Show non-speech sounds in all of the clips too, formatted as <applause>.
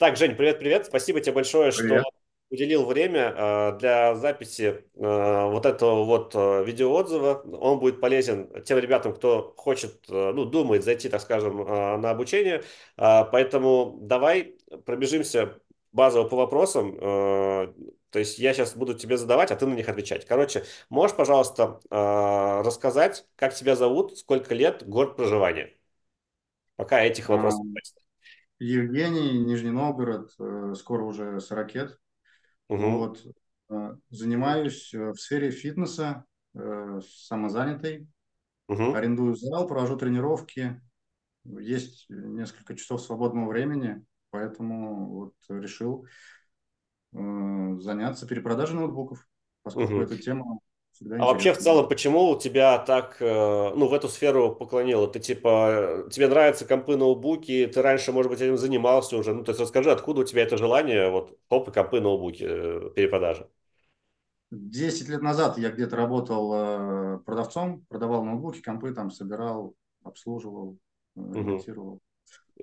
Так, Жень, привет-привет. Спасибо тебе большое, привет. что уделил время э, для записи э, вот этого вот э, видеоотзыва. Он будет полезен тем ребятам, кто хочет, ну, думает зайти, так скажем, на обучение. Поэтому давай пробежимся базово по вопросам. То есть я сейчас буду тебе задавать, а ты на них отвечать. Короче, можешь, пожалуйста, рассказать, как тебя зовут, сколько лет, город проживания? Пока этих вопросов хватит. Евгений, Нижний Новгород, э, скоро уже с ракет. Угу. Вот. Э, занимаюсь э, в сфере фитнеса, самозанятый. Угу. Арендую зал, провожу тренировки. Есть несколько часов свободного времени, поэтому вот решил заняться перепродажей ноутбуков, поскольку угу. эта тема Всегда а вообще в целом, почему у тебя так, э, ну, в эту сферу поклонило? Ты типа, тебе нравятся компы, ноутбуки, ты раньше, может быть, этим занимался уже. Ну, то есть расскажи, откуда у тебя это желание, вот, хоп, компы, ноутбуки, э, перепродажи? Десять лет назад я где-то работал э, продавцом, продавал ноутбуки, компы там собирал, обслуживал, ремонтировал. Угу.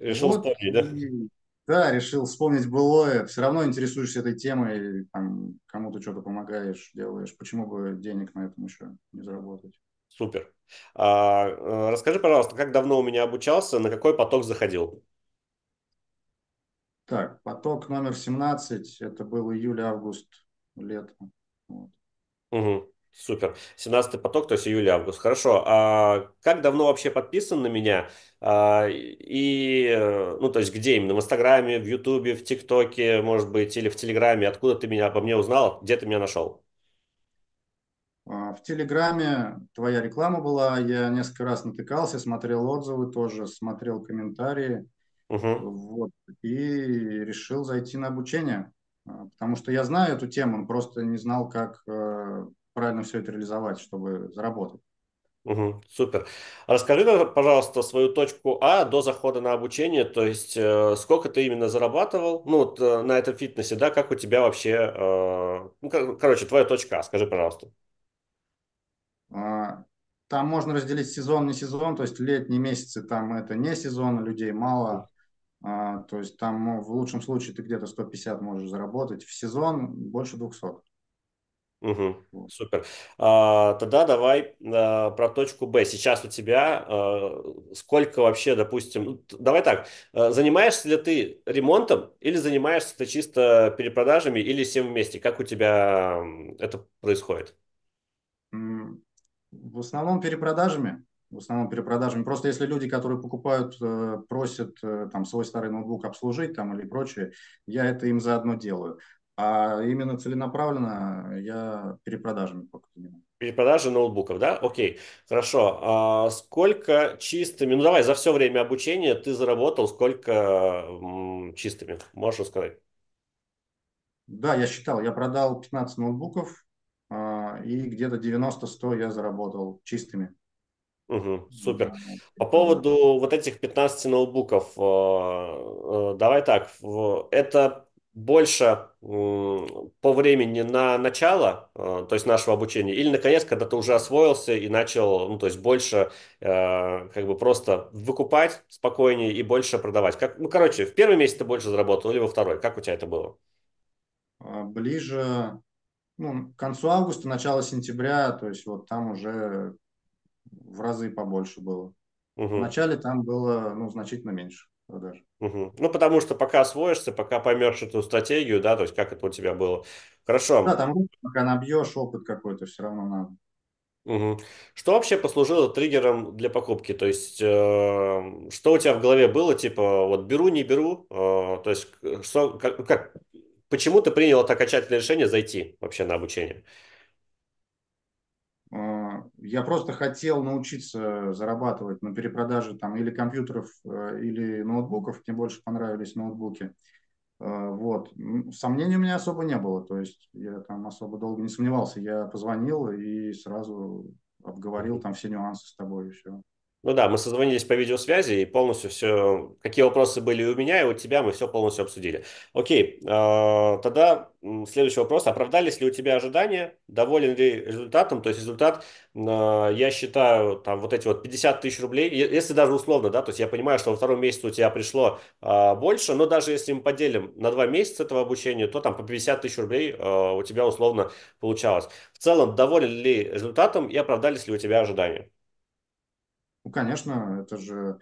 Решил вот, вспомнить, да? Да, решил вспомнить былое. Все равно интересуешься этой темой, там, кому-то что-то помогаешь, делаешь. Почему бы денег на этом еще не заработать? Супер. А, э, расскажи, пожалуйста, как давно у меня обучался, на какой поток заходил? Так, поток номер 17, это был июль-август, лето. Вот. Угу. Супер. 17 поток, то есть июль-август. Хорошо. А как давно вообще подписан на меня? А, и, ну, то есть где именно? В Инстаграме, в Ютубе, в ТикТоке, может быть, или в Телеграме? Откуда ты меня обо мне узнал? Где ты меня нашел? А, в Телеграме твоя реклама была, я несколько раз натыкался, смотрел отзывы тоже, смотрел комментарии. Угу. Вот, и решил зайти на обучение, а, потому что я знаю эту тему, просто не знал, как э, правильно все это реализовать, чтобы заработать. Угу, супер. Расскажи, пожалуйста, свою точку А до захода на обучение, то есть э, сколько ты именно зарабатывал, ну вот э, на этом фитнесе, да, как у тебя вообще, э, ну, короче, твоя точка А, скажи, пожалуйста. А, там можно разделить сезон, не сезон, то есть летние месяцы там это не сезон, людей мало, а, то есть там ну, в лучшем случае ты где-то 150 можешь заработать, в сезон больше 200. Угу, супер. А, тогда давай а, про точку Б. Сейчас у тебя а, сколько вообще, допустим, ну, давай так, а, занимаешься ли ты ремонтом или занимаешься ты чисто перепродажами или всем вместе? Как у тебя это происходит? В основном перепродажами. В основном перепродажами. Просто если люди, которые покупают, э, просят э, там свой старый ноутбук обслужить там или прочее, я это им заодно делаю а именно целенаправленно я перепродажами только занимаюсь. Перепродажи ноутбуков, да? Окей, хорошо. А сколько чистыми, ну давай, за все время обучения ты заработал сколько чистыми, можешь рассказать? Да, я считал, я продал 15 ноутбуков, а, и где-то 90-100 я заработал чистыми. Угу, супер. По поводу вот этих 15 ноутбуков, а, а, давай так, это больше по времени на начало, э, то есть нашего обучения, или наконец, когда ты уже освоился и начал, ну то есть больше э, как бы просто выкупать спокойнее и больше продавать. Как, ну короче, в первый месяц ты больше заработал или во второй? Как у тебя это было? А, ближе ну, к концу августа, начало сентября, то есть вот там уже в разы побольше было. Угу. В начале там было ну, значительно меньше продаж. Угу. Ну, потому что пока освоишься, пока поймешь эту стратегию, да, то есть как это у тебя было. Хорошо. Да, там пока набьешь опыт какой-то, все равно надо. Угу. Что вообще послужило триггером для покупки? То есть, э, что у тебя в голове было, типа, вот беру, не беру? Э, то есть, э, что, как, как, почему ты принял это окончательное решение зайти вообще на обучение? Э, я просто хотел научиться зарабатывать на перепродаже там или компьютеров, э, или ноутбуков. Мне больше понравились ноутбуки. Э, вот. Сомнений у меня особо не было. То есть я там особо долго не сомневался. Я позвонил и сразу обговорил там все нюансы с тобой и все. Ну да, мы созвонились по видеосвязи и полностью все, какие вопросы были у меня и у тебя, мы все полностью обсудили. Окей, а, тогда следующий вопрос. Оправдались ли у тебя ожидания? Доволен ли результатом? То есть результат, а, я считаю, там вот эти вот 50 тысяч рублей, если даже условно, да, то есть я понимаю, что во втором месяце у тебя пришло а, больше, но даже если мы поделим на два месяца этого обучения, то там по 50 тысяч рублей у тебя условно получалось. В целом, доволен ли результатом и оправдались ли у тебя ожидания? Ну, конечно, это же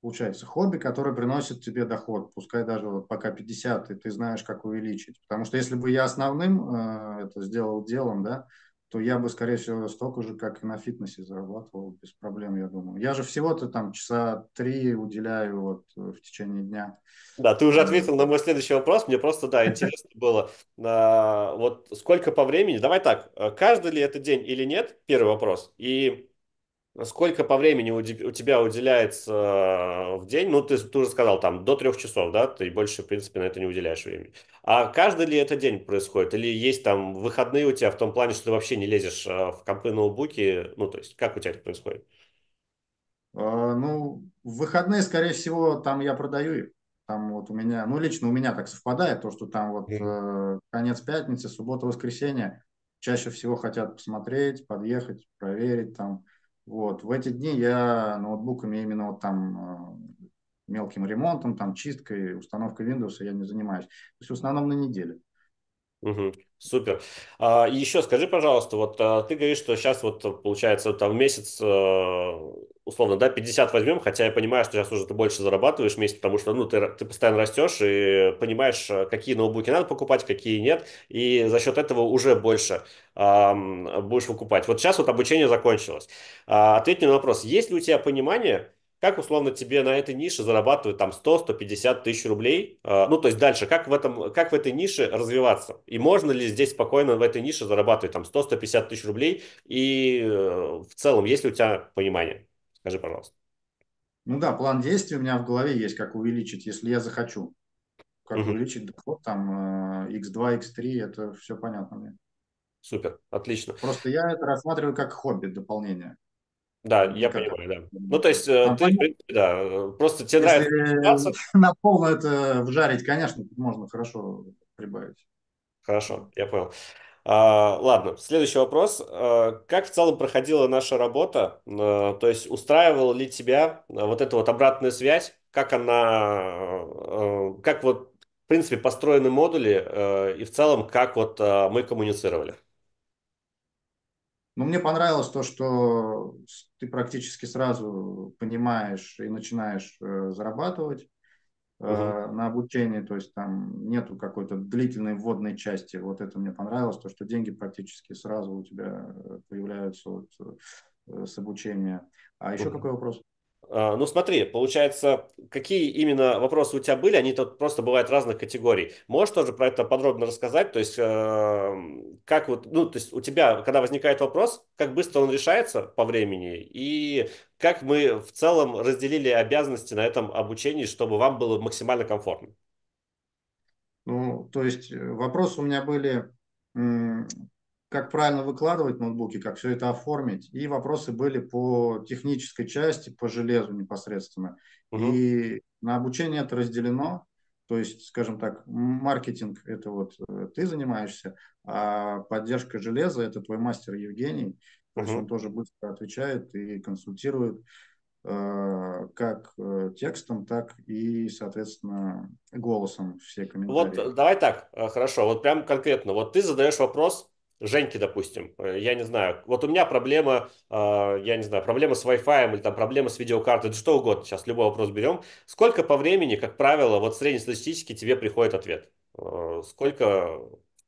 получается хобби, которое приносит тебе доход, пускай даже вот пока 50, и ты знаешь, как увеличить. Потому что если бы я основным э, это сделал делом, да, то я бы, скорее всего, столько же, как и на фитнесе зарабатывал без проблем, я думаю. Я же всего-то там часа три уделяю вот э, в течение дня. Да, ты уже э. ответил на мой следующий вопрос. Мне просто, да, интересно было. А, вот сколько по времени? Давай так, э, каждый ли это день или нет? Первый вопрос. И Сколько по времени у, тебя уделяется э, в день? Ну, ты, ты уже сказал, там, до трех часов, да? Ты больше, в принципе, на это не уделяешь времени. А каждый ли этот день происходит? Или есть там выходные у тебя в том плане, что ты вообще не лезешь э, в компы, ноутбуки? Ну, то есть, как у тебя это происходит? А, ну, в выходные, скорее всего, там я продаю их. Там вот у меня, ну, лично у меня так совпадает, то, что там вот э, конец пятницы, суббота, воскресенье чаще всего хотят посмотреть, подъехать, проверить там. Вот. В эти дни я ноутбуками именно вот там э, мелким ремонтом, там чисткой, установкой Windows я не занимаюсь. То есть в основном на неделе. Угу, супер. А, еще скажи, пожалуйста, вот а, ты говоришь, что сейчас вот получается там в месяц а, условно, да, 50 возьмем, хотя я понимаю, что сейчас уже ты больше зарабатываешь в месяц, потому что, ну, ты, ты постоянно растешь и понимаешь, а, какие ноутбуки надо покупать, какие нет, и за счет этого уже больше э, будешь выкупать. Вот сейчас вот обучение закончилось. ответь мне на вопрос, есть ли у тебя понимание, как условно тебе на этой нише зарабатывать там 100-150 тысяч рублей? А, ну, то есть дальше, как в, этом, как в этой нише развиваться? И можно ли здесь спокойно в этой нише зарабатывать там 100-150 тысяч рублей? И э, в целом, есть ли у тебя понимание? Скажи, пожалуйста. Ну да, план действий у меня в голове есть, как увеличить, если я захочу. Как угу. увеличить доход, там, x2, э, x3, это все понятно мне. Супер, отлично. Просто я это рассматриваю как хобби, дополнение. Да, я как понимаю, да. Ну, то есть, э, а, ты, в принципе, да, просто тебе Если нравится <laughs> на полно это вжарить, конечно, можно хорошо прибавить. Хорошо, я понял. А, ладно, следующий вопрос. А, как в целом проходила наша работа? Э, то есть, устраивала ли тебя э, вот эта вот обратная связь? Как она, как вот, в принципе, построены модули и в целом, как вот мы коммуницировали? Но мне понравилось то, что ты практически сразу понимаешь и начинаешь э, зарабатывать угу. на обучении, то есть там нету какой-то длительной вводной части. Вот это мне понравилось, то, что деньги практически сразу у тебя э, появляются вот, с обучения. А еще угу. какой вопрос? А, ну смотри, получается, какие именно вопросы у тебя были, они тут просто бывают разных категорий. Можешь тоже про это подробно рассказать? То есть эм, как вот, ну то есть у тебя, когда возникает вопрос, как быстро он решается по времени и как мы в целом разделили обязанности на этом обучении, чтобы вам было максимально комфортно? Ну, то есть э, вопросы у меня были как правильно выкладывать ноутбуки, как все это оформить. И вопросы были по технической части, по железу непосредственно. Угу. И на обучение это разделено. То есть, скажем так, маркетинг – это вот э, ты занимаешься, а поддержка железа – это твой мастер Евгений. То есть он тоже быстро отвечает и консультирует э, как э, текстом, так и, соответственно, голосом все комментарии. Вот давай так, хорошо, вот прям конкретно. Вот ты задаешь вопрос, Женьки, допустим, э, я не знаю, вот у меня проблема, а, я не знаю, проблема с Wi-Fi или там проблема с видеокартой, да что угодно, сейчас любой вопрос берем. Сколько по времени, как правило, вот среднестатистически тебе приходит ответ? Э, сколько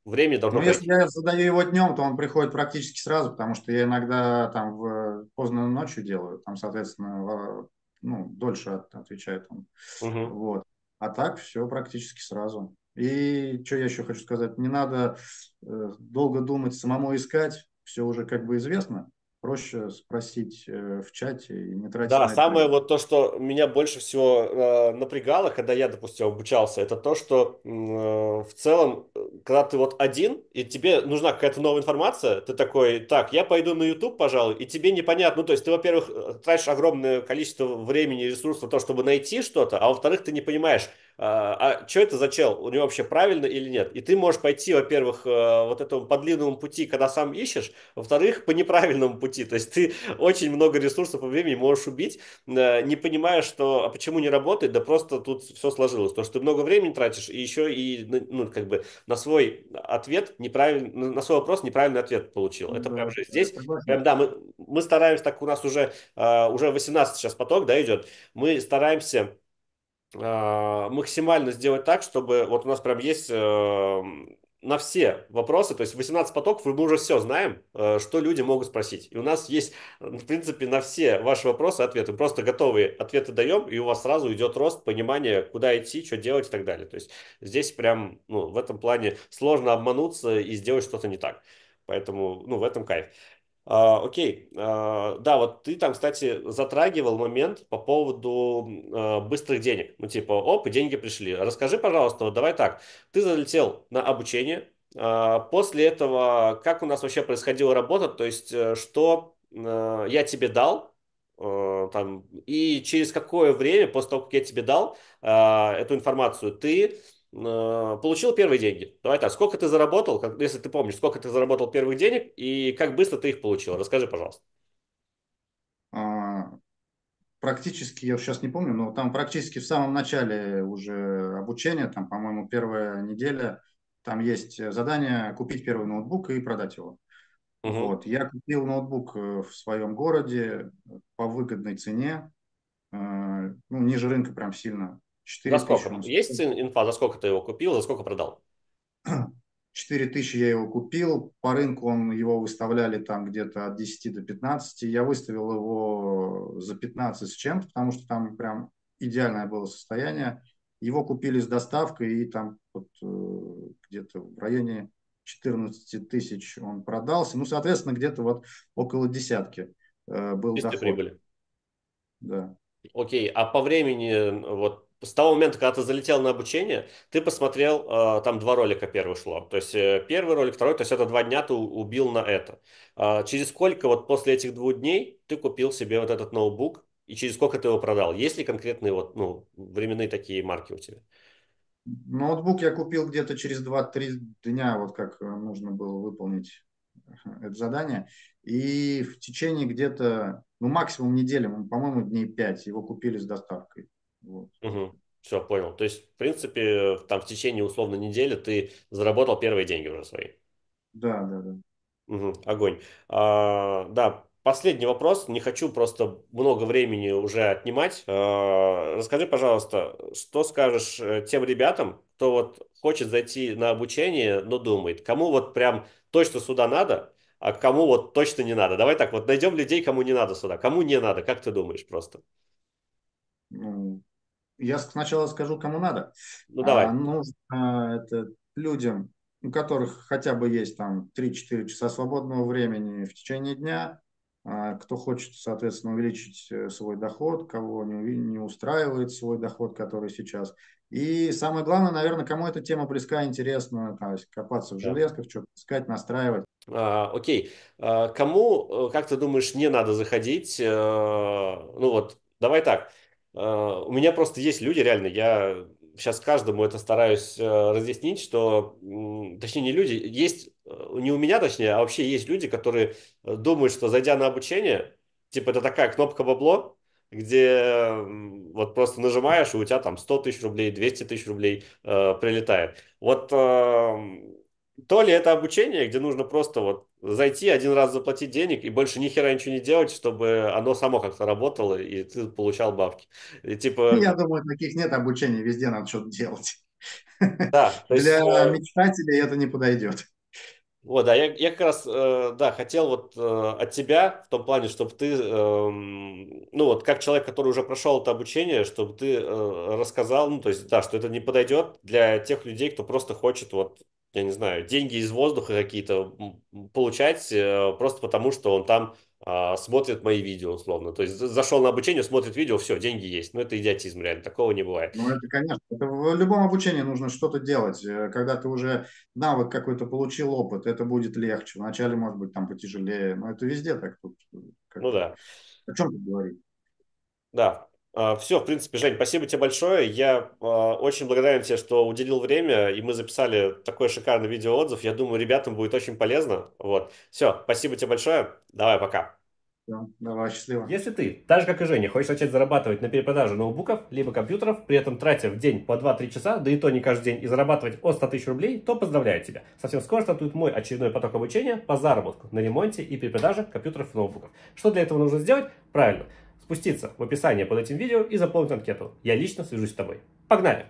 времени должно ну, пройти? Если я задаю его днем, то он приходит практически сразу, потому что я иногда там в, поздно ночью делаю, там, соответственно, ну, дольше отвечает он. Угу. Вот. А так все практически сразу. И что я еще хочу сказать, не надо э, долго думать, самому искать, все уже как бы известно. Проще спросить э, в чате и не тратить. Да, самое время. вот то, что меня больше всего э, напрягало, когда я, допустим, обучался, это то, что в целом, когда ты вот один, и тебе нужна какая-то новая информация, ты такой, так, я пойду на YouTube, пожалуй, и тебе непонятно, ну, то есть ты, во-первых, тратишь огромное количество времени и ресурсов на то, чтобы найти что-то, а во-вторых, ты не понимаешь, а, а что это за чел, у него вообще правильно или нет. И ты можешь пойти, во-первых, э, вот этому по длинному пути, когда сам ищешь, во-вторых, по неправильному пути. То есть ты <laughs> очень много ресурсов и времени можешь убить, э, не понимая, что а почему не работает, да просто тут все сложилось. То, что ты много времени тратишь, и еще и ну, ну, как бы на свой ответ неправильно, на свой вопрос неправильный ответ получил. Это ну да, прям же здесь, прям, да, мы, мы стараемся, так у нас уже, э, уже 18 сейчас поток, да, идет, мы стараемся а, максимально сделать так, чтобы вот у нас прям есть э, на все вопросы, то есть 18 потоков, мы уже все знаем, э, что люди могут спросить. И у нас есть, в принципе, на все ваши вопросы ответы. Просто готовые ответы даем, и у вас сразу идет рост, понимание, куда идти, что делать и так далее. То есть здесь прям ну, в этом плане сложно обмануться и сделать что-то не так. Поэтому, ну, в этом кайф. А, окей, а, да, вот ты там, кстати, затрагивал момент по поводу а, быстрых денег. Ну, типа, оп, и деньги пришли. Расскажи, пожалуйста, вот давай так. Ты залетел на обучение, а, После этого, как у нас вообще происходила работа, то есть э, что э, я тебе дал, э, там, и через какое время после того, как я тебе дал эту информацию, ты Э, получил первые деньги. Давай так, сколько ты заработал, как, если ты помнишь, сколько ты заработал первых денег и как быстро ты их получил? Расскажи, пожалуйста. А, практически, я сейчас не помню, но там практически в самом начале уже обучения, там, по-моему, первая неделя, там есть задание купить первый ноутбук и продать его. Угу. Вот. Я купил ноутбук э, в своем городе э, по выгодной цене, ну, ниже рынка прям сильно. 4 за сколько? Тысячи. Есть инфа, за сколько ты его купил, за сколько продал? 4 <clears throat> тысячи я его купил, по рынку он, его выставляли там где-то от 10 до 15, я выставил его за 15 с чем-то, потому что там прям идеальное было состояние. Его купили с доставкой, и там вот, э, где-то в районе 14 тысяч он продался. Ну, соответственно, где-то вот около десятки э, был Чистый доход. прибыли. Да. Окей, а по времени вот с того момента, когда ты залетел на обучение, ты посмотрел, э, там два ролика первый шло. То есть э, первый ролик, второй, то есть это два дня ты убил на это. А через сколько вот после этих двух дней ты купил себе вот этот ноутбук и через сколько ты его продал? Есть ли конкретные вот, ну, временные такие марки у тебя? Ноутбук я купил где-то через 2-3 дня, вот как э, нужно было выполнить это задание. И в течение где-то, ну, максимум недели, по-моему, дней 5 его купили с доставкой. Угу. Все, понял. То есть, в принципе, там в течение условно недели ты заработал первые деньги уже свои. Да, да, да. Угу, огонь. А, да, последний вопрос. Не хочу просто много времени уже отнимать. А, расскажи, пожалуйста, что скажешь э, тем ребятам, кто вот хочет зайти на обучение, но думает, кому вот прям точно сюда надо, а кому вот точно не надо. Давай так, вот найдем людей, кому не надо сюда, кому не надо, как ты думаешь просто? Ну, я сначала скажу, кому надо. Ну, давай. А, нужно э, это, людям, у которых хотя бы есть там 3-4 часа свободного времени в течение дня, а, кто хочет, соответственно, увеличить э, свой доход, кого не, не устраивает свой доход, который сейчас. И самое главное, наверное, кому эта тема близка, интересна, то есть копаться в да. железках, что-то искать, настраивать. А, окей. А, кому, э, как ты думаешь, не надо заходить? А, ну вот, давай так. Э, у меня просто есть люди, реально, я сейчас каждому это стараюсь э, разъяснить, что, точнее, не люди, есть, э, не у меня, точнее, а вообще есть люди, которые думают, что зайдя на обучение, типа это такая кнопка бабло, где вот просто нажимаешь, и у тебя там 100 тысяч рублей, 200 тысяч рублей э, прилетает. Вот э, то ли это обучение, где нужно просто вот зайти, один раз заплатить денег и больше ни хера ничего не делать, чтобы оно само как-то работало и ты получал бабки. И, типа... Ну, я думаю, таких нет обучения, везде надо что-то делать. Да, есть... Для э, мечтателей это не подойдет. Вот, да, я, я как раз, э, да, хотел вот э, от тебя в том плане, чтобы ты, э, ну вот, как человек, который уже прошел это обучение, чтобы ты э, рассказал, ну, то есть, да, что это не подойдет для тех людей, кто просто хочет вот я не знаю, деньги из воздуха какие-то получать э, просто потому, что он там а, смотрит мои видео, условно. То есть зашел на обучение, смотрит видео, все, деньги есть. Но ну, это идиотизм, реально, такого не бывает. Ну, это, конечно, это в любом обучении нужно что-то делать. Э, когда ты уже навык какой-то получил, опыт, это будет легче. Вначале, может быть, там потяжелее, но это везде так. Э, как... Ну да. О чем ты говоришь? Да, а, Все, в принципе, Жень, спасибо тебе большое. Я а, очень благодарен тебе, что уделил время, и мы записали такой шикарный видеоотзыв. Я думаю, ребятам будет очень полезно. Вот. Все, спасибо тебе большое. Давай, пока. Давай, счастливо. Если ты, так же как и Женя, хочешь начать зарабатывать на перепродаже ноутбуков либо компьютеров, при этом тратя в день по 2-3 часа, да и то не каждый день, и зарабатывать от 100 тысяч рублей, то поздравляю тебя. Совсем скоро стартует мой очередной поток обучения по заработку на ремонте и перепродаже компьютеров и ноутбуков. Что для этого нужно сделать? Правильно спуститься в описание под этим видео и заполнить анкету. Я лично свяжусь с тобой. Погнали!